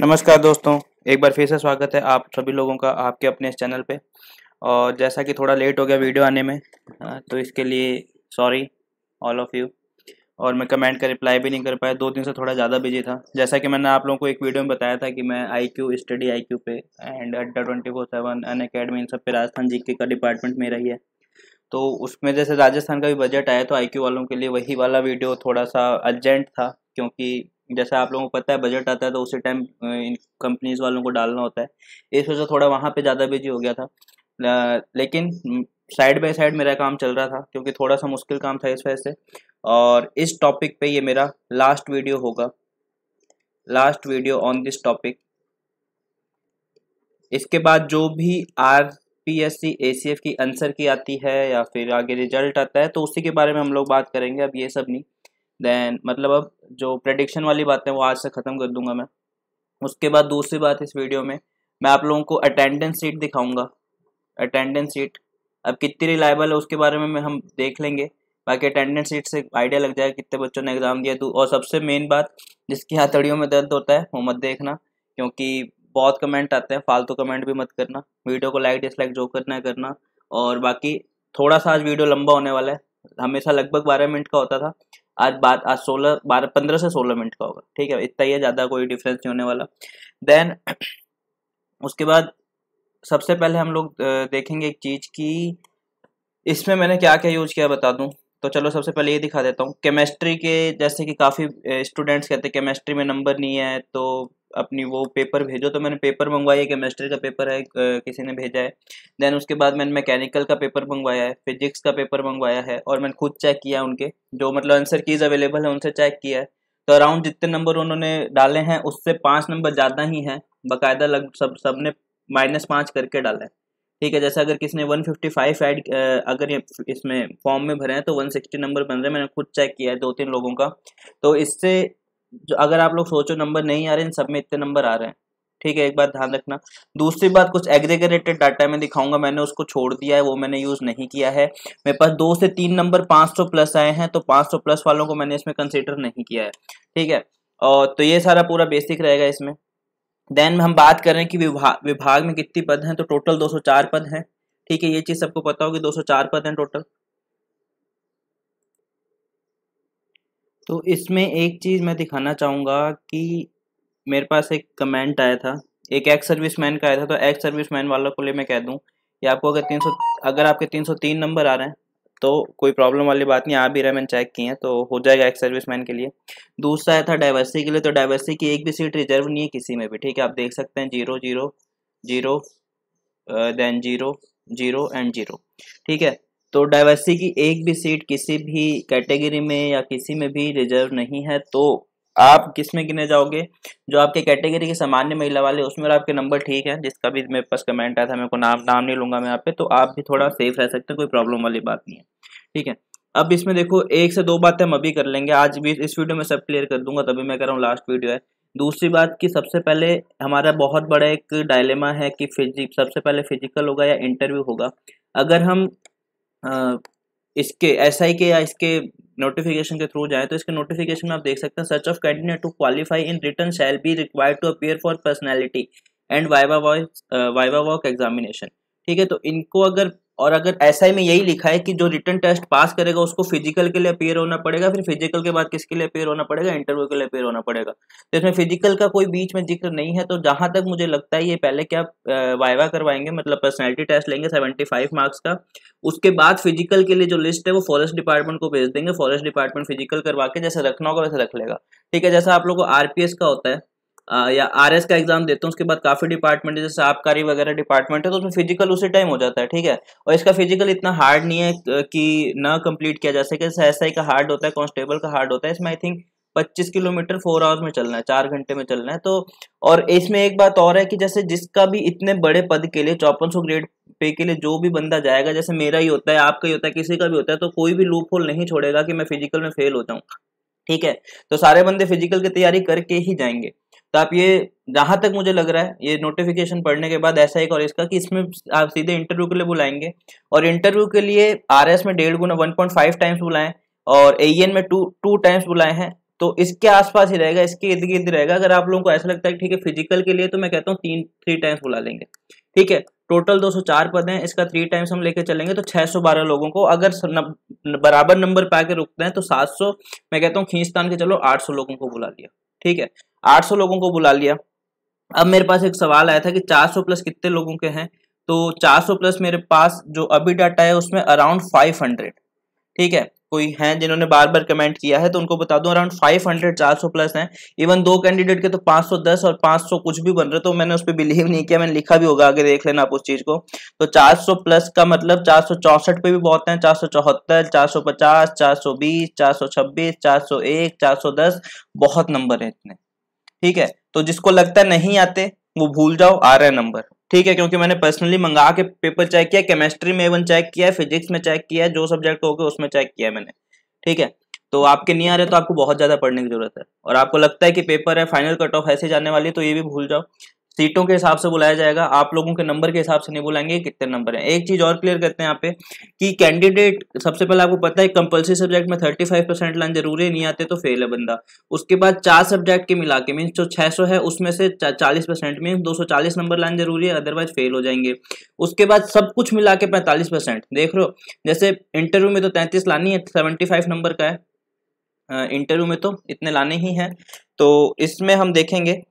नमस्कार दोस्तों एक बार फिर से स्वागत है आप सभी लोगों का आपके अपने इस चैनल पे और जैसा कि थोड़ा लेट हो गया वीडियो आने में तो इसके लिए सॉरी ऑल ऑफ़ यू और मैं कमेंट का रिप्लाई भी नहीं कर पाया दो दिन से थोड़ा ज़्यादा बिजी था जैसा कि मैंने आप लोगों को एक वीडियो में बताया था कि मैं I Q study I Q पे and Adda twenty four seven Unacademy इन सब पे राजस्थान जी का डिपार्टमेंट में रही है तो उसमें जैसे राजस्थान का भी बजट आया तो आई वालों के लिए वही वाला वीडियो थोड़ा सा अर्जेंट था क्योंकि जैसा आप लोगों को पता है बजट आता है तो उसी टाइम इन कंपनीज वालों को डालना होता है इस वजह से थोड़ा वहाँ पे ज़्यादा बिजी हो गया था लेकिन साइड बाय साइड मेरा काम चल रहा था क्योंकि थोड़ा सा मुश्किल काम था इस वजह से और इस टॉपिक पे ये मेरा लास्ट वीडियो होगा last video on this topic इसके बाद जो भी R P S C A C F की आंसर की आती है या फिर आगे रिजल्ट आता है तो उसी के बारे में हम लोग बात करेंगे अब ये सब नहीं देन मतलब अब जो प्रडिक्शन वाली बात है वो आज से ख़त्म कर दूंगा मैं उसके बाद दूसरी बात इस वीडियो में मैं आप लोगों को अटेंडेंस सीट दिखाऊंगा अटेंडेंस सीट अब कितनी रिलायबल है उसके बारे में हम देख लेंगे बाकी अटेंडेंस सीट से आइडिया लग जाएगा कितने बच्चों ने एग्ज़ाम दिया तो और सबसे मेन बात जिसकी हथड़ियों में दर्द होता है वो मत देखना क्योंकि बहुत कमेंट आते हैं फालतू कमेंट भी मत करना वीडियो को लाइक डिसलाइक जो करना है करना और बाकी थोड़ा सा आज वीडियो लंबा होने वाला है हमेशा लगभग बारह मिनट का होता था आज बात आज सोलह बारह पंद्रह से सोलह मिनट का होगा ठीक है इतना ही है ज़्यादा कोई डिफरेंस नहीं होने वाला देन उसके बाद सबसे पहले हम लोग देखेंगे एक चीज़ की इसमें मैंने क्या क्या यूज किया बता दूँ तो चलो सबसे पहले ये दिखा देता हूँ केमिस्ट्री के जैसे कि काफ़ी स्टूडेंट्स कहते हैं केमिस्ट्री में नंबर नहीं है तो अपनी वो पेपर भेजो तो मैंने पेपर मंगवाया है केमिस्ट्री का पेपर है किसी ने भेजा है देन उसके बाद मैंने मैकेनिकल का पेपर मंगवाया है फिजिक्स का पेपर मंगवाया है और मैंने खुद चेक किया उनके जो मतलब आंसर कीज अवेलेबल है उनसे चेक किया है तो अराउंड जितने नंबर उन्होंने डाले हैं उससे पाँच नंबर ज़्यादा ही हैं बाकायदा लग सब सब ने माइनस पाँच करके डाला है ठीक है जैसे अगर किसी ने 155 ऐड अगर ये इसमें फॉर्म में भरे हैं तो 160 नंबर बन रहे हैं मैंने खुद चेक किया है दो तीन लोगों का तो इससे जो अगर आप लोग सोचो नंबर नहीं आ रहे हैं सब में इतने नंबर आ रहे हैं ठीक है एक बात ध्यान रखना दूसरी बात कुछ एग्रीगरेटेड डाटा में दिखाऊंगा मैंने उसको छोड़ दिया है वो मैंने यूज़ नहीं किया है मेरे पास दो से तीन नंबर सौ प्लस आए हैं तो सौ प्लस वालों को मैंने इसमें कंसिडर नहीं किया है ठीक है और तो ये सारा पूरा बेसिक रहेगा इसमें देन हम बात कर रहे हैं कि विभाग विभाग में कितनी पद हैं तो टोटल 204 पद हैं ठीक है ये चीज सबको पता होगी 204 पद हैं टोटल तो इसमें एक चीज मैं दिखाना चाहूंगा कि मेरे पास एक कमेंट आया था एक एक्स सर्विस मैन का आया था तो एक्स सर्विस मैन वालों को लिए मैं कह दूं कि आपको अगर 300 अगर आपके 303 नंबर आ रहे हैं तो कोई प्रॉब्लम वाली बात नहीं आ भी रहा मैंने चेक किए हैं तो हो जाएगा एक सर्विस मैन के लिए दूसरा था डाइवर्सिटी के लिए तो डाइवर्सिटी की एक भी सीट रिजर्व नहीं है किसी में भी ठीक है आप देख सकते हैं zero zero zero then zero zero and zero ठीक है तो डाइवर्सिटी की एक भी सीट किसी भी कैटेगरी में या किसी में भी रिजर्व नहीं है तो आप किस में गिने जाओगे जो आपके कैटेगरी के सामान्य महिला वाले उसमें आपके नंबर ठीक है जिसका भी मेरे पास कमेंट आया था मेरे को नाम नाम नहीं लूंगा मैं यहाँ पे तो आप भी थोड़ा सेफ रह सकते हैं कोई प्रॉब्लम वाली बात नहीं है ठीक है अब इसमें देखो एक से दो बातें हम अभी कर लेंगे आज भी इस वीडियो में सब क्लियर कर दूंगा तभी मैं कह रहा हूँ लास्ट वीडियो है दूसरी बात कि सबसे पहले हमारा बहुत बड़ा एक डायलेमा है कि फिजिक सबसे पहले फिजिकल होगा या इंटरव्यू होगा अगर हम इसके एस SI के या इसके नोटिफिकेशन के थ्रू जाए तो इसके नोटिफिकेशन में आप देख सकते हैं सर्च of candidate to qualify in written shall be required to appear for personality and viva voce viva voce examination ठीक है तो इनको अगर और अगर एस में यही लिखा है कि जो रिटर्न टेस्ट पास करेगा उसको फिजिकल के लिए अपेयर होना पड़ेगा फिर फिजिकल के बाद किसके लिए अपेयर होना पड़ेगा इंटरव्यू के लिए अपेयर होना पड़ेगा तो इसमें फिजिकल का कोई बीच में जिक्र नहीं है तो जहां तक मुझे लगता है ये पहले क्या वाइवा करवाएंगे मतलब पर्सनैलिटी टेस्ट लेंगे सेवेंटी मार्क्स का उसके बाद फिजिकल के लिए जो लिस्ट है वो फॉरेस्ट डिपार्टमेंट को भेज देंगे फॉरेस्ट डिपार्टमेंट फिजिकल करवा के जैसे रखना होगा वैसे रख लेगा ठीक है जैसा आप लोग को आरपीएस का होता है या या एस का एग्जाम देता हूँ उसके बाद काफ़ी डिपार्टमेंट है जैसे आबकारी वगैरह डिपार्टमेंट है तो उसमें फिजिकल उसी टाइम हो जाता है ठीक है और इसका फिजिकल इतना हार्ड नहीं है कि ना कंप्लीट किया जा सके एस एस का हार्ड होता है कॉन्स्टेबल का हार्ड होता है इसमें आई थिंक पच्चीस किलोमीटर फोर आवर्स में चलना है चार घंटे में चलना है तो और इसमें एक बात और है कि जैसे जिसका भी इतने बड़े पद के लिए चौपन सौ ग्रेड पे के लिए जो भी बंदा जाएगा जैसे मेरा ही होता है आपका ही होता है किसी का भी होता है तो कोई भी लूप होल नहीं छोड़ेगा कि मैं फिजिकल में फेल हो जाऊँ ठीक है तो सारे बंदे फिजिकल की तैयारी करके ही जाएंगे तो आप ये जहाँ तक मुझे लग रहा है ये नोटिफिकेशन पढ़ने के बाद ऐसा एक और इसका कि इसमें आप सीधे इंटरव्यू के लिए बुलाएंगे और इंटरव्यू के लिए आर में डेढ़ गुना वन टाइम्स बुलाएं और ए में टू टू टाइम्स बुलाए हैं तो इसके आसपास ही रहेगा इसके इर्द गिर्द रहेगा अगर आप लोगों को ऐसा लगता है ठीक है फिजिकल के लिए तो मैं कहता हूँ तीन थ्री टाइम्स बुला लेंगे ठीक है टोटल 204 पद हैं इसका थ्री टाइम्स हम लेके चलेंगे तो 612 लोगों को अगर न, बराबर नंबर पे आके रुकते हैं तो 700 मैं कहता हूँ खींचतान के चलो 800 लोगों को बुला लिया ठीक है 800 लोगों को बुला लिया अब मेरे पास एक सवाल आया था कि 400 प्लस कितने लोगों के हैं तो 400 प्लस मेरे पास जो अभी डाटा है उसमें अराउंड 500 ठीक है कोई हैं जिन्होंने बार बार कमेंट किया है तो उनको बता दूं अराउंड 500 400 प्लस हैं इवन दो कैंडिडेट के तो 510 और 500 कुछ भी बन रहे तो मैंने उस पर बिलीव नहीं किया मैंने लिखा भी होगा आगे देख लेना आप उस चीज़ को तो 400 प्लस का मतलब चार पे भी बहुत हैं चार सौ चौहत्तर चार सौ पचास चार सौ बीस चार सौ छब्बीस चार सौ एक चार सौ दस बहुत नंबर है इतने ठीक है तो जिसको लगता है नहीं आते वो भूल जाओ आ रहा है नंबर ठीक है क्योंकि मैंने पर्सनली मंगा के पेपर चेक किया केमिस्ट्री में इवन चेक किया फिजिक्स में चेक किया जो सब्जेक्ट हो गए उसमें चेक किया मैंने ठीक है तो आपके नहीं आ रहे तो आपको बहुत ज़्यादा पढ़ने की जरूरत है और आपको लगता है कि पेपर है फाइनल कट ऑफ ऐसे जाने वाली है तो ये भी भूल जाओ सीटों के हिसाब से बुलाया जाएगा आप लोगों के नंबर के हिसाब से नहीं बुलाएंगे कितने नंबर हैं एक चीज और क्लियर करते हैं यहाँ पे कि कैंडिडेट सबसे पहले आपको पता है कंपलसरी सब्जेक्ट में थर्टी फाइव परसेंट लाइन जरूरी नहीं आते तो फेल है बंदा उसके बाद चार सब्जेक्ट के मिला के मीन जो छह सौ है उसमें से चालीस परसेंट मीन्स दो सौ चालीस नंबर लाइन जरूरी है अदरवाइज फेल हो जाएंगे उसके बाद सब कुछ मिला के पैंतालीस परसेंट देख रहे हो जैसे इंटरव्यू में तो तैंतीस लानी है सेवेंटी फाइव नंबर का है इंटरव्यू में तो इतने लाने ही हैं तो इसमें हम देखेंगे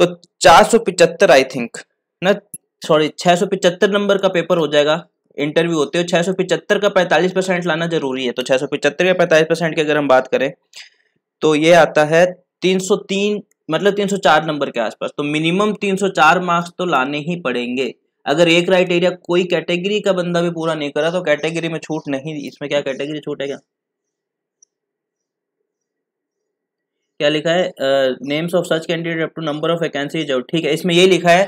तो चार आई थिंक ना सॉरी छह नंबर का पेपर हो जाएगा इंटरव्यू होते हो छह का पैंतालीस परसेंट लाना जरूरी है तो छह सौ या पैंतालीस परसेंट की अगर हम बात करें तो ये आता है 303 मतलब 304 नंबर के आसपास तो मिनिमम 304 मार्क्स तो लाने ही पड़ेंगे अगर एक क्राइटेरिया कोई कैटेगरी का बंदा भी पूरा नहीं करा तो कैटेगरी में छूट नहीं इसमें क्या कैटेगरी छूट है क्या क्या लिखा है names of such candidate up number of vacancies out ठीक है इसमें ये लिखा है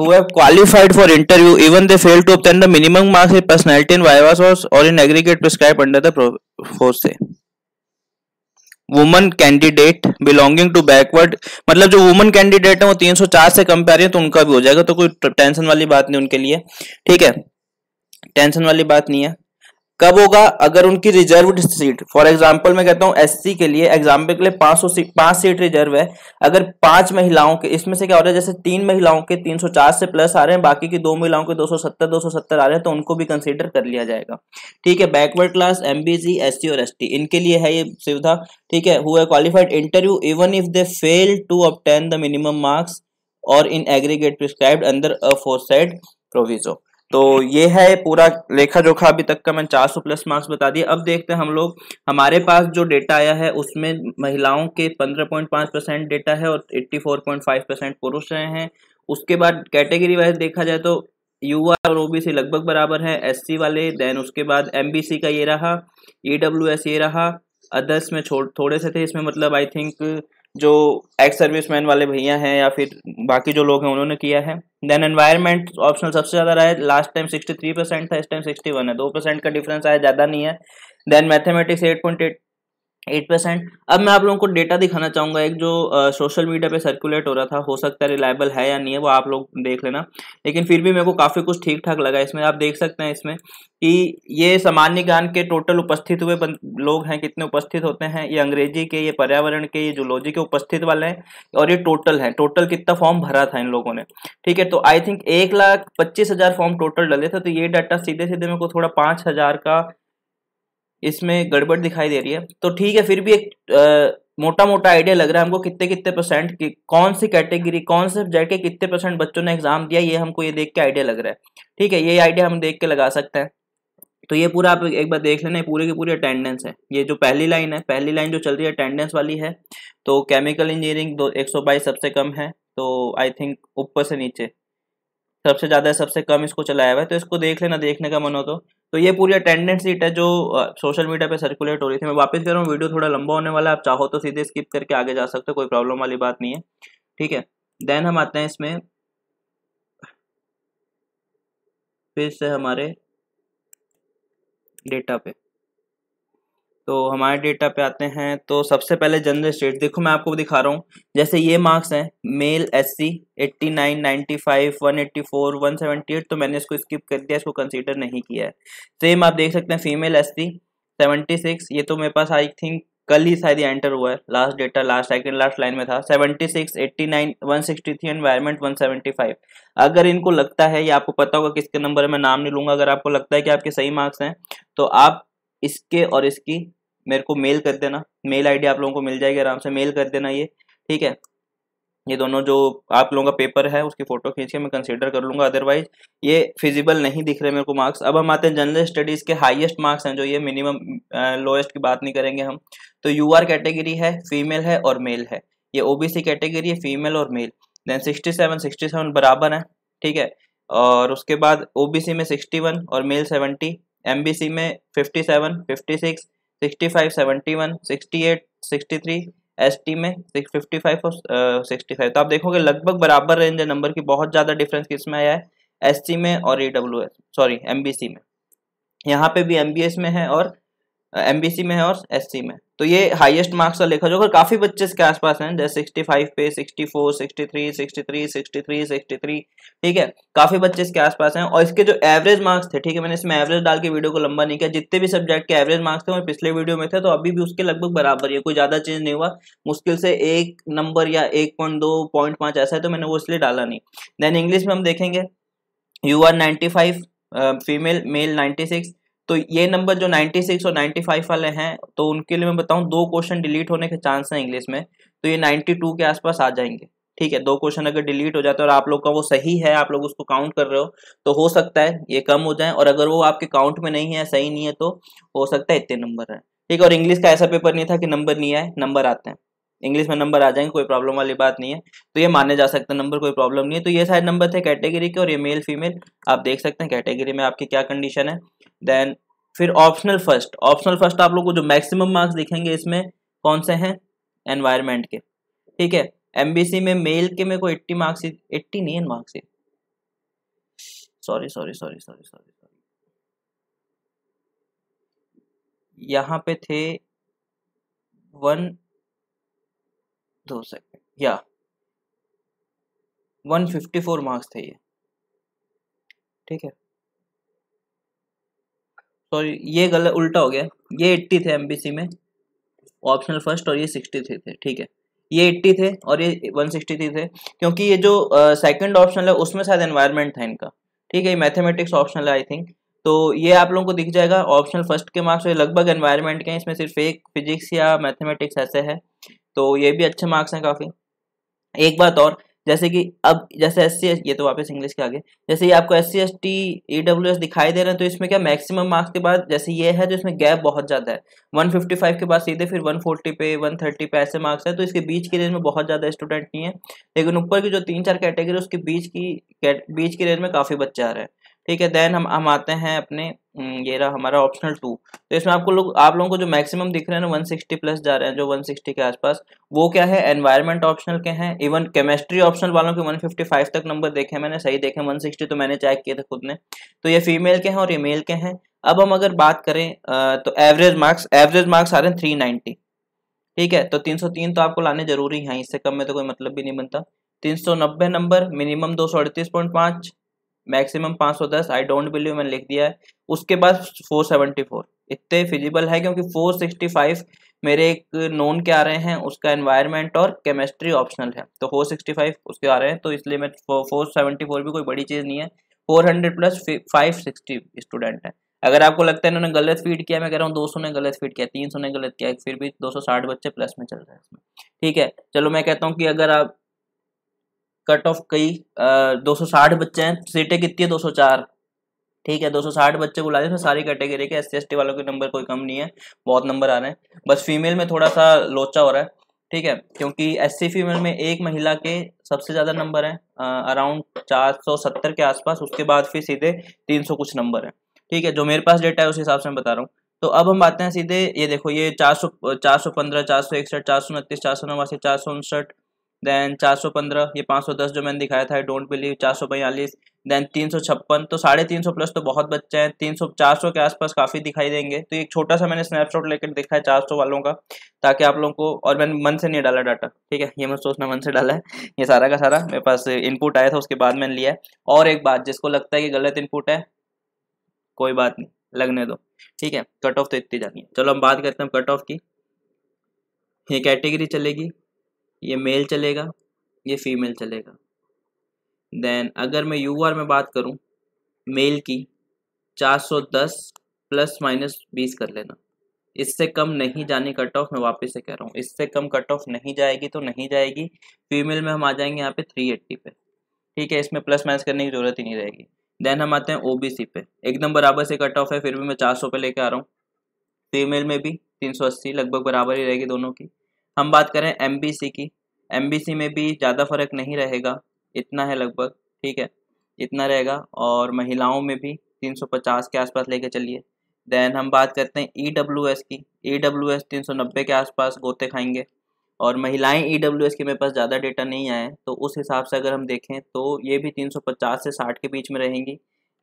who have qualified for interview even they fail to obtain the minimum marks in personality in viva और in aggregate prescribe under the force से woman candidate belonging to backward मतलब जो वुमन कैंडिडेट है वो 304 से कम पे आ रही है तो उनका भी हो जाएगा तो कोई टेंशन वाली बात नहीं उनके लिए ठीक है टेंशन वाली बात नहीं है कब होगा अगर उनकी रिजर्व सीट फॉर एग्जाम्पल मैं कहता हूँ एससी के लिए एग्जाम्पल के लिए पांच सौ सीट पांच सीट रिजर्व है अगर पांच महिलाओं के इसमें से क्या हो रहा है जैसे तीन महिलाओं के तीन सौ चार से प्लस आ रहे हैं बाकी की दो महिलाओं के दो सौ सत्तर दो सौ सत्तर आ रहे हैं तो उनको भी कंसिडर कर लिया जाएगा ठीक है बैकवर्ड क्लास एस सी और टी इनके लिए है ये सुविधा ठीक है हुआ qualified interview even if they fail to obtain the minimum marks और इन एग्रीगेट प्रिस्क्राइब अंदर अ साइड प्रोविजो तो ये है पूरा लेखा जोखा अभी तक का मैंने 400 प्लस मार्क्स बता दिया अब देखते हैं हम लोग हमारे पास जो डेटा आया है उसमें महिलाओं के 15.5 परसेंट डेटा है और 84.5 परसेंट पुरुष रहे हैं उसके बाद कैटेगरी वाइज देखा जाए तो युवा और ओबीसी लगभग बराबर है एससी वाले देन उसके बाद सी का ये रहा एस e ये रहा अदर्स में छो थोड़े से थे इसमें मतलब आई थिंक जो एक्स सर्विस मैन वाले भैया हैं या फिर बाकी जो लोग हैं उन्होंने किया है देन एनवायरमेंट ऑप्शनल सबसे ज़्यादा रहा है लास्ट टाइम 63 परसेंट था इस टाइम 61 है दो परसेंट का डिफरेंस आया ज़्यादा नहीं है then mathematics eight eight percent अब मैं आप लोगों को डेटा दिखाना चाहूंगा एक जो सोशल मीडिया पे सर्कुलेट हो रहा था हो सकता है रिलायबल है या नहीं है वो आप लोग देख लेना लेकिन फिर भी मेरे को काफ़ी कुछ ठीक ठाक लगा इसमें आप देख सकते हैं इसमें कि ये सामान्य ज्ञान के टोटल उपस्थित हुए लोग हैं कितने उपस्थित होते हैं ये अंग्रेजी के ये पर्यावरण के ये जूलॉजी के उपस्थित वाले हैं और ये टोटल है टोटल कितना फॉर्म भरा था इन लोगों ने ठीक है तो आई थिंक एक लाख पच्चीस हज़ार फॉर्म टोटल डले थे तो ये डाटा सीधे सीधे मेरे को थोड़ा पाँच हज़ार का इसमें गड़बड़ दिखाई दे रही है तो ठीक है फिर भी एक मोटा मोटा आइडिया लग रहा है हमको कितने कितने परसेंट की कौन सी कैटेगरी कौन से सब्जेक्ट के कितने परसेंट बच्चों ने एग्जाम दिया ये हमको ये देख के आइडिया लग रहा है ठीक है ये आइडिया हम देख के लगा सकते हैं तो ये पूरा आप एक बार देख लेना पूरे की पूरी अटेंडेंस है ये जो पहली लाइन है पहली लाइन जो चल रही है अटेंडेंस वाली है तो केमिकल इंजीनियरिंग दो एक सबसे कम है तो आई थिंक ऊपर से नीचे सबसे ज़्यादा सबसे कम इसको चलाया हुआ है तो इसको देख लेना देखने का मन हो तो तो ये पूरी अटेंडेंस सीट है जो सोशल मीडिया पे सर्कुलेट हो रही थी मैं वापस कह रहा हूँ वीडियो थोड़ा लंबा होने वाला है आप चाहो तो सीधे स्किप करके आगे जा सकते हो कोई प्रॉब्लम वाली बात नहीं है ठीक है देन हम आते हैं इसमें फिर से हमारे डेटा पे तो हमारे डेटा पे आते हैं तो सबसे पहले जनरल स्टेट देखो मैं आपको दिखा रहा हूँ जैसे ये मार्क्स हैं male S C eighty nine ninety five one eighty four one seventy eight तो मैंने इसको स्किप कर दिया इसको कंसीडर नहीं किया है सेम आप देख सकते हैं female S C seventy six ये तो मेरे पास आई थिंक कल ही शायद एंटर हुआ है last data last second last line में था six eighty nine one sixty three environment one seventy five अगर इनको लगता है या आपको पता होगा किसके नंबर में नाम नहीं लूंगा अगर आपको लगता है कि आपके सही मार्क्स हैं तो आप इसके और इसकी मेरे को मेल कर देना मेल आईडी आप लोगों को मिल जाएगी आराम से मेल कर देना ये ठीक है ये दोनों जो आप लोगों का पेपर है उसकी फोटो खींच के मैं कंसिडर कर लूँगा अदरवाइज ये फिजिबल नहीं दिख रहे मेरे को मार्क्स अब हम आते हैं जनरल स्टडीज़ के हाईएस्ट मार्क्स हैं जो ये मिनिमम लोएस्ट की बात नहीं करेंगे हम तो यूआर कैटेगरी है फीमेल है और मेल है ये ओबीसी कैटेगरी है फीमेल और male then sixty seven sixty seven बराबर है ठीक है और उसके बाद ओबीसी में सिक्सटी वन और male seventy M B C में fifty seven fifty six sixty five seventy one sixty eight sixty three S T में फिफ्टी फाइव और सिक्सटी uh, फाइव तो आप देखोगे लगभग बराबर रेंज है नंबर की बहुत ज़्यादा डिफरेंस किस में आया है एस सी में और E W S sorry M B C में यहाँ पे भी एम बी एस में है और एमबीसी में है और एससी में तो ये हाईएस्ट मार्क्स का लेखा जोखा काफ़ी बच्चे इसके आसपास हैं जैसे 65 पे 64, 63, 63, 63, 63 ठीक है काफ़ी बच्चे इसके आसपास हैं और इसके जो एवरेज मार्क्स थे ठीक है मैंने इसमें एवरेज डाल के वीडियो को लंबा नहीं किया जितने भी सब्जेक्ट के एवरेज मार्क्स थे वो पिछले वीडियो में थे तो अभी भी उसके लगभग बराबर है कोई ज़्यादा चेंज नहीं हुआ मुश्किल से एक नंबर या एक पॉइंट दो पॉइंट ऐसा है तो मैंने वो इसलिए डाला नहीं देन इंग्लिश में हम देखेंगे U R ninety five female male ninety six तो ये नंबर जो 96 और 95 वाले हैं तो उनके लिए मैं बताऊं दो क्वेश्चन डिलीट होने के चांस हैं इंग्लिश में तो ये 92 के आसपास आ जाएंगे ठीक है दो क्वेश्चन अगर डिलीट हो जाते हैं और आप लोग का वो सही है आप लोग उसको काउंट कर रहे हो तो हो सकता है ये कम हो जाए और अगर वो आपके काउंट में नहीं है सही नहीं है तो हो सकता है इतने नंबर है ठीक है और इंग्लिश का ऐसा पेपर नहीं था कि नंबर नहीं आए नंबर आते हैं इंग्लिश में नंबर आ जाएंगे कोई प्रॉब्लम वाली बात नहीं है तो ये माने जा सकते हैं नंबर कोई प्रॉब्लम नहीं है तो ये सारे नंबर थे कैटेगरी के और ये मेल फीमेल आप देख सकते हैं कैटेगरी में आपकी क्या कंडीशन है देन फिर ऑप्शनल फर्स्ट ऑप्शनल फर्स्ट आप लोग को जो मैक्सिमम मार्क्स दिखेंगे इसमें कौन से हैं एनवायरमेंट के ठीक है एमबीसी में मेल के मेरे को एट्टी मार्क्स एट्टी नहीं है marks sorry sorry sorry sorry sorry sorry यहाँ पे थे वन दो सेकेंड या वन फिफ्टी फोर मार्क्स थे ये ठीक है सॉरी ये गलत उल्टा हो गया ये एट्टी थे एम में ऑप्शनल फर्स्ट और ये सिक्सटी थे ठीक है ये एट्टी थे और ये वन सिक्सटी थ्री थे क्योंकि ये जो सेकंड uh, ऑप्शनल है उसमें शायद एनवायरनमेंट था इनका ठीक है ये मैथमेटिक्स ऑप्शनल है आई थिंक तो ये आप लोगों को दिख जाएगा ऑप्शनल फर्स्ट के मार्क्स लगभग एनवायरनमेंट के हैं इसमें सिर्फ एक फिजिक्स या मैथमेटिक्स ऐसे है तो ये भी अच्छे मार्क्स हैं काफ़ी एक बात और जैसे कि अब जैसे एस सी ये तो वापस इंग्लिश के आगे जैसे ये आपको S C S T E W S दिखाई दे रहे हैं तो इसमें क्या मैक्सिमम मार्क्स के बाद जैसे ये है तो इसमें गैप बहुत ज़्यादा है 155 के बाद सीधे फिर 140 पे 130 पे ऐसे मार्क्स है तो इसके बीच की रेंज में बहुत ज़्यादा स्टूडेंट नहीं है लेकिन ऊपर की जो तीन चार कैटेगरी उसके बीच की बीच की रेंज में काफ़ी बच्चे आ रहे हैं ठीक है देन हम हम आते हैं अपने हम्म, ये रहा हमारा ऑप्शनल टू तो इसमें आपको लोग आप लोगों को जो मैक्सिमम दिख रहे हैं ना 160 प्लस जा रहे हैं जो 160 के आसपास वो क्या है एनवायरनमेंट ऑप्शनल के हैं इवन केमिस्ट्री ऑप्शनल वालों के 155 तक नंबर देखे मैंने सही देखे 160 तो मैंने चेक किए थे खुद ने तो ये फीमेल के हैं और ये मेल के हैं अब हम अगर बात करें तो एवरेज मार्क्स एवरेज मार्क्स आ रहे हैं थ्री ठीक है तो तीन oh तो आपको लाने जरूरी है इससे कम में तो कोई मतलब भी नहीं बनता तीन नंबर मिनिमम दो सौ अड़तीस पॉइंट मैक्सिमम 510 सौ दस आई डोंट बिलीव मैंने लिख दिया है उसके बाद 474 सेवेंटी फोर इतने फिजिबल है क्योंकि 465 मेरे एक नोन के आ रहे हैं उसका एनवायरनमेंट और केमिस्ट्री ऑप्शनल है तो 465 उसके आ रहे हैं तो इसलिए मैं 474 भी कोई बड़ी चीज़ नहीं है 400 प्लस 560 स्टूडेंट हैं अगर आपको लगता है इन्होंने गलत फीड किया मैं कह रहा हूँ 200 ने गलत फीड किया 300 ने गलत किया फिर भी 260 बच्चे प्लस में चल रहे हैं इसमें ठीक है चलो मैं कहता हूँ कि अगर आप कट ऑफ कई दो सौ साठ बच्चे हैं सीटें कितनी है दो सौ चार ठीक है दो सौ साठ बच्चे बुला दें सारी कैटेगरी के एस सी वालों के नंबर कोई कम नहीं है बहुत नंबर आ रहे हैं बस फीमेल में थोड़ा सा लोचा हो रहा है ठीक है क्योंकि एस सी फीमेल में एक महिला के सबसे ज़्यादा नंबर हैं अराउंड चार सौ सत्तर के आसपास उसके बाद फिर सीधे तीन सौ कुछ नंबर हैं ठीक है जो मेरे पास डेटा है उस हिसाब से मैं बता रहा हूँ तो अब हम आते हैं सीधे ये देखो ये चार सौ चार सौ पंद्रह चार सौ इकसठ चार सौ उनतीस चार सौ नवासी चार सौ उनसठ देन 415 ये 510 जो मैंने दिखाया था डोंट बिलीव चार सौ बयालीस देन तीन सौ छप्पन तो साढ़े तीन सौ प्लस तो बहुत बच्चे हैं तीन सौ चार सौ के आसपास काफ़ी दिखाई देंगे तो एक छोटा सा मैंने स्नैपशॉट लेकर देखा है चार सौ वालों का ताकि आप लोगों को और मैंने मन से नहीं डाला डाटा ठीक है ये मैं सोचना मन से डाला है ये सारा का सारा मेरे पास इनपुट आया था उसके बाद मैंने लिया है और एक बात जिसको लगता है कि गलत इनपुट है कोई बात नहीं लगने दो ठीक है कट ऑफ तो इतनी जानी है चलो हम बात करते हैं कट ऑफ की ये कैटेगरी चलेगी ये मेल चलेगा ये फीमेल चलेगा देन अगर मैं यू आर में बात करूँ मेल की 410 प्लस माइनस 20 कर लेना इससे कम नहीं जाने कट ऑफ मैं वापस से कह रहा हूँ इससे कम कट ऑफ नहीं जाएगी तो नहीं जाएगी फीमेल में हम आ जाएंगे यहाँ पे 380 पे ठीक है इसमें प्लस माइनस करने की ज़रूरत ही नहीं रहेगी देन हम आते हैं ओ पे एकदम बराबर से कट ऑफ है फिर भी मैं चार पे लेके आ रहा हूँ फीमेल में भी तीन लगभग बराबर ही रहेगी दोनों की हम बात करें एम की एम में भी ज़्यादा फर्क नहीं रहेगा इतना है लगभग ठीक है इतना रहेगा और महिलाओं में भी 350 के आसपास लेके चलिए देन हम बात करते हैं ई e की ई डब्ल्यू एस तीन के आसपास गोते खाएंगे और महिलाएं ई डब्ल्यू एस के मेरे पास ज़्यादा डेटा नहीं आए तो उस हिसाब से अगर हम देखें तो ये भी 350 से 60 के बीच में रहेंगी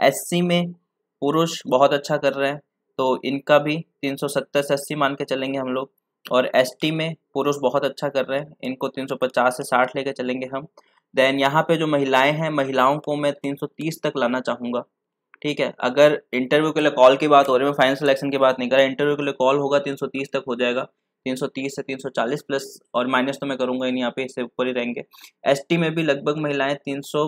एस में पुरुष बहुत अच्छा कर रहे हैं तो इनका भी 370 से 80 मान के चलेंगे हम लोग और एस में पुरुष बहुत अच्छा कर रहे हैं इनको 350 से 60 लेकर चलेंगे हम देन यहाँ पे जो महिलाएं हैं महिलाओं को मैं 330 तक लाना चाहूँगा ठीक है अगर इंटरव्यू के लिए कॉल की बात हो रही है मैं फाइनल सिलेक्शन की बात नहीं कर रहा इंटरव्यू के लिए कॉल होगा 330 तक हो जाएगा 330 से 340 प्लस और माइनस तो मैं करूँगा इन यहाँ पे इससे ऊपर ही रहेंगे एसटी में भी लगभग महिलाएं 300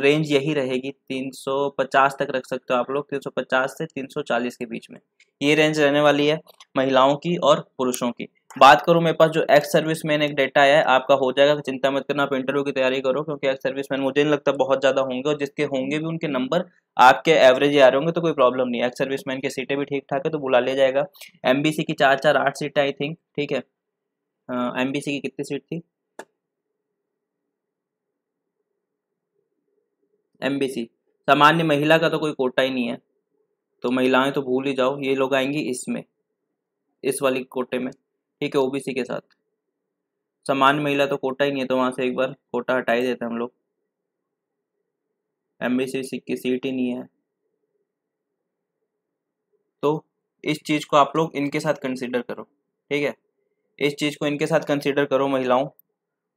रेंज यही रहेगी 350 तक रख सकते हो आप लोग 350 से 340 के बीच में ये रेंज रहने वाली है महिलाओं की और पुरुषों की बात करूं मेरे पास जो एक्स सर्विस मैन एक डेटा है आपका हो जाएगा चिंता मत करना आप इंटरव्यू की तैयारी करो क्योंकि एक्स सर्विस मैन मुझे नहीं लगता बहुत ज़्यादा होंगे और जिसके होंगे भी उनके नंबर आपके एवरेज ही आ रहे होंगे तो कोई प्रॉब्लम नहीं एक्स सर्विस मैन की सीटें भी ठीक ठाक है तो बुला लिया जाएगा एम की चार चार आठ सीटें आई थिंक ठीक है एम की कितनी सीट थी एम सामान्य महिला का तो कोई कोटा ही नहीं है तो महिलाएं तो भूल ही जाओ ये लोग आएंगी इसमें इस वाली कोटे में ठीक है ओबीसी के साथ सामान्य महिला तो कोटा ही नहीं है तो वहाँ से एक बार कोटा हटाई देते हैं हम लोग एम बी की सीट ही नहीं है तो इस चीज़ को आप लोग इनके साथ कंसिडर करो ठीक है इस चीज़ को इनके साथ कंसीडर करो महिलाओं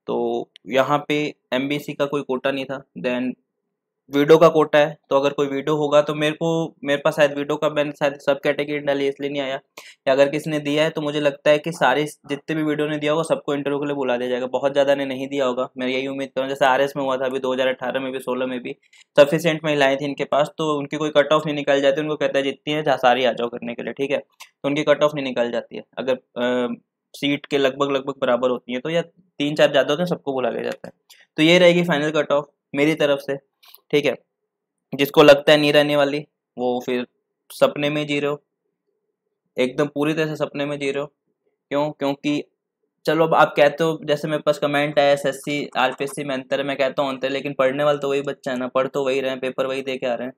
तो यहाँ पे एम का कोई कोटा नहीं था देन वीडियो का कोटा है तो अगर कोई वीडियो होगा तो मेरे को मेरे पास शायद वीडियो का मैंने शायद सब कैटेगरी डाली इसलिए नहीं आया या अगर किसी ने दिया है तो मुझे लगता है कि सारे जितने भी वीडियो ने दिया होगा सबको इंटरव्यू के लिए बुला दिया जाएगा बहुत ज़्यादा ने नहीं दिया होगा मैं यही उम्मीद करूँ जैसे आर में हुआ था अभी दो में भी सोलह में भी सफिशियंट महिलाएं थी इनके पास तो उनकी कोई कट ऑफ नहीं निकल जाती उनको कहता है जितनी है सारी आ जाओ करने के लिए ठीक है तो उनकी कट ऑफ नहीं निकल जाती है अगर सीट के लगभग लगभग बराबर होती है तो या तीन चार ज़्यादा होते हैं सबको बुला लिया जाता है तो ये रहेगी फाइनल कट ऑफ मेरी तरफ से ठीक है जिसको लगता है नहीं रहने वाली वो फिर सपने में जी रहे हो एकदम पूरी तरह से सपने में जी रहे हो क्यों क्योंकि चलो अब आप कहते हो जैसे मेरे पास कमेंट है S S C R P S C में अंतर है मैं कहता हूँ अंतर लेकिन पढ़ने वाले तो वही बच्चा है ना पढ़ तो वही रहे हैं पेपर वही दे के आ रहे हैं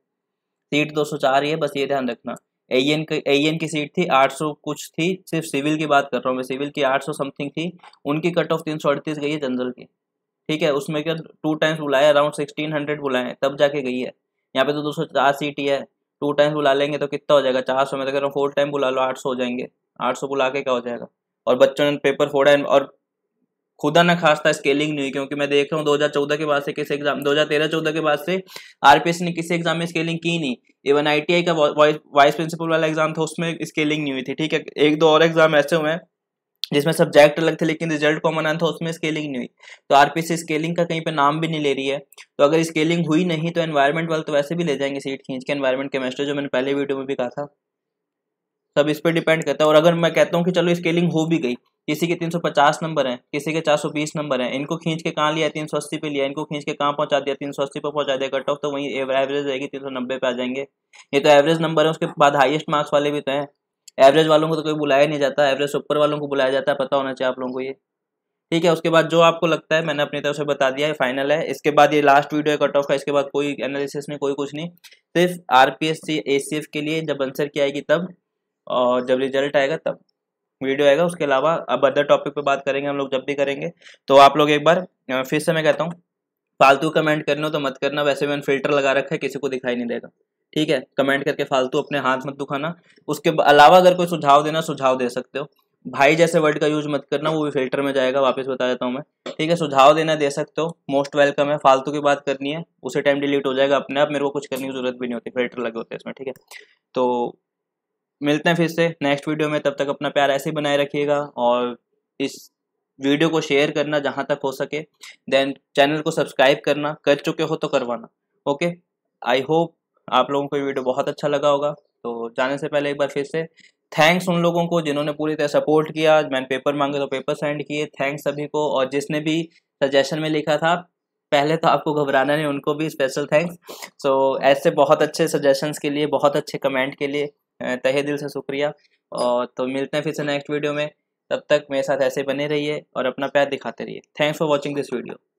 सीट दो सौ चार ही है बस ये ध्यान रखना ए एन के ए एन की सीट थी आठ सौ कुछ थी सिर्फ सिविल की बात कर रहा हूँ मैं सिविल की आठ सौ समथिंग थी उनकी कट ऑफ तीन सौ अड़तीस गई है जनरल की ठीक है उसमें क्या टू टाइम्स बुलाए अराउंड सिक्सटीन हंड्रेड बुलाए तब जाके गई है यहाँ पे तो दो सौ चार सीट ही है टू टाइम्स बुला लेंगे तो कितना हो जाएगा चार सौ में तो कह रहा हूँ फोर टाइम बुला लो आठ सौ हो जाएंगे आठ सौ बुला के क्या हो जाएगा और बच्चों ने पेपर फोड़ा है और खुदा ना था स्केलिंग नहीं हुई क्योंकि मैं देख रहा हूँ दो हजार चौदह के बाद से किसी एग्जाम दो हजार तेरह चौदह के बाद से आरपीएस ने किसी एग्जाम में स्केलिंग की नहीं इवन आईटीआई का वाइस प्रिंसिपल वाला एग्जाम था उसमें स्केलिंग नहीं हुई थी ठीक है एक दो और एग्जाम ऐसे हुए हैं जिसमें सब्जेक्ट अलग थे लेकिन रिजल्ट कॉमन आना था उसमें स्केलिंग नहीं हुई तो आरपीसी स्केलिंग का कहीं पे नाम भी नहीं ले रही है तो अगर स्केलिंग हुई नहीं तो एनवायरमेंट वाले तो वैसे भी ले जाएंगे सीट खींच के एनवायरमेंट केमिस्ट्री जो मैंने पहले वीडियो में भी कहा था सब इस पर डिपेंड करता है और अगर मैं कहता हूँ कि चलो स्केलिंग हो भी गई किसी के पचास नंबर हैं किसी के बीस नंबर हैं इनको खींच के कहाँ लिया अस्सी पे लिया इनको खींच के कहाँ पहुँचा दिया अस्सी पे पहुँचा दिया कट ऑफ तो वहीं एवरेज रहेगी तीन नब्बे पे आ जाएंगे ये तो एवरेज नंबर है उसके बाद हाइएस्ट मार्क्स वाले भी तो हैं एवरेज वालों को तो कोई बुलाया नहीं जाता एवरेज सुपर वालों को बुलाया जाता है पता होना चाहिए आप लोगों को ये ठीक है उसके बाद जो आपको लगता है मैंने अपनी तरफ से बता दिया है फाइनल है इसके बाद ये लास्ट वीडियो है कट ऑफ का इसके बाद कोई एनालिसिस नहीं कोई कुछ नहीं सिर्फ R P S C A C F के लिए जब आंसर की आएगी तब और जब रिजल्ट आएगा तब वीडियो आएगा उसके अलावा अब अदर टॉपिक पे बात करेंगे हम लोग जब भी करेंगे तो आप लोग एक बार फिर से मैं कहता हूँ फालतू कमेंट करना हो तो मत करना वैसे मैंने फिल्टर लगा रखा है किसी को दिखाई नहीं देगा ठीक है कमेंट करके फालतू अपने हाथ मत दुखाना उसके अलावा अगर कोई सुझाव देना सुझाव दे सकते हो भाई जैसे वर्ड का यूज मत करना वो भी फिल्टर में जाएगा वापस बता देता हूँ मैं ठीक है सुझाव देना दे सकते हो मोस्ट वेलकम है फालतू की बात करनी है उसी टाइम डिलीट हो जाएगा अपने आप मेरे को कुछ करने की जरूरत भी नहीं होती फिल्टर लगे होते हैं इसमें ठीक है तो मिलते हैं फिर से नेक्स्ट वीडियो में तब तक अपना प्यार ऐसे ही बनाए रखिएगा और इस वीडियो को शेयर करना जहाँ तक हो सके देन चैनल को सब्सक्राइब करना कर चुके हो तो करवाना ओके आई होप आप लोगों को ये वीडियो बहुत अच्छा लगा होगा तो जाने से पहले एक बार फिर से थैंक्स उन लोगों को जिन्होंने पूरी तरह सपोर्ट किया मैंने पेपर मांगे तो पेपर सेंड किए थैंक्स सभी को और जिसने भी सजेशन में लिखा था पहले तो आपको घबराना नहीं उनको भी स्पेशल थैंक्स सो ऐसे बहुत अच्छे सजेशंस के लिए बहुत अच्छे कमेंट के लिए तहे दिल से शुक्रिया और तो मिलते हैं फिर से नेक्स्ट वीडियो में तब तक मेरे साथ ऐसे बने रहिए और अपना प्यार दिखाते रहिए thanks for watching this video